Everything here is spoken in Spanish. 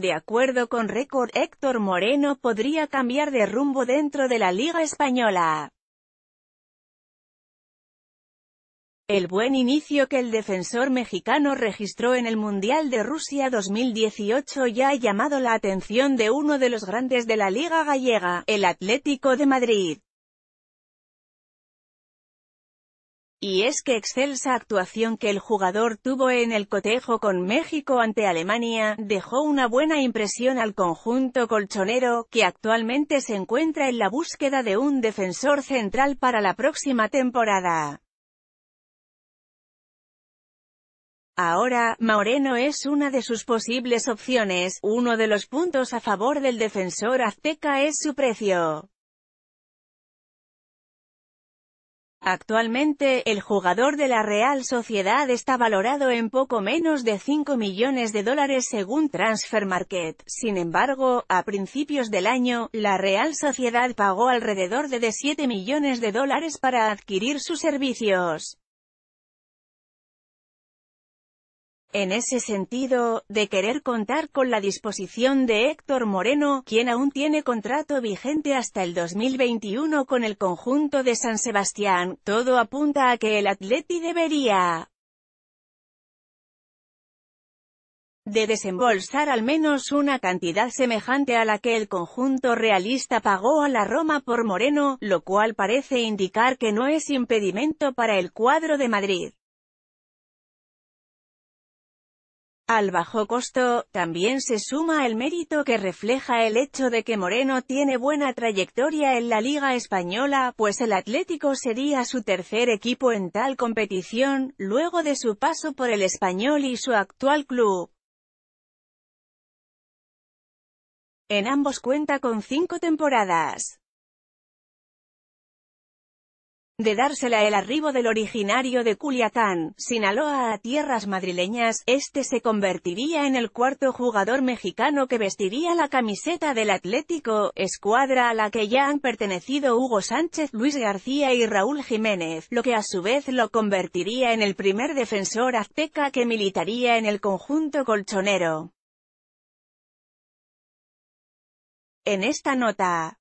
De acuerdo con Récord Héctor Moreno podría cambiar de rumbo dentro de la Liga Española. El buen inicio que el defensor mexicano registró en el Mundial de Rusia 2018 ya ha llamado la atención de uno de los grandes de la Liga Gallega, el Atlético de Madrid. Y es que excelsa actuación que el jugador tuvo en el cotejo con México ante Alemania, dejó una buena impresión al conjunto colchonero, que actualmente se encuentra en la búsqueda de un defensor central para la próxima temporada. Ahora, Moreno es una de sus posibles opciones, uno de los puntos a favor del defensor azteca es su precio. Actualmente, el jugador de la Real Sociedad está valorado en poco menos de 5 millones de dólares según Transfer Market. Sin embargo, a principios del año, la Real Sociedad pagó alrededor de 7 millones de dólares para adquirir sus servicios. En ese sentido, de querer contar con la disposición de Héctor Moreno, quien aún tiene contrato vigente hasta el 2021 con el conjunto de San Sebastián, todo apunta a que el Atleti debería de desembolsar al menos una cantidad semejante a la que el conjunto realista pagó a la Roma por Moreno, lo cual parece indicar que no es impedimento para el cuadro de Madrid. Al bajo costo, también se suma el mérito que refleja el hecho de que Moreno tiene buena trayectoria en la Liga Española, pues el Atlético sería su tercer equipo en tal competición, luego de su paso por el Español y su actual club. En ambos cuenta con cinco temporadas de dársela el arribo del originario de Culiacán, Sinaloa a tierras madrileñas, este se convertiría en el cuarto jugador mexicano que vestiría la camiseta del Atlético, escuadra a la que ya han pertenecido Hugo Sánchez, Luis García y Raúl Jiménez, lo que a su vez lo convertiría en el primer defensor azteca que militaría en el conjunto colchonero. En esta nota,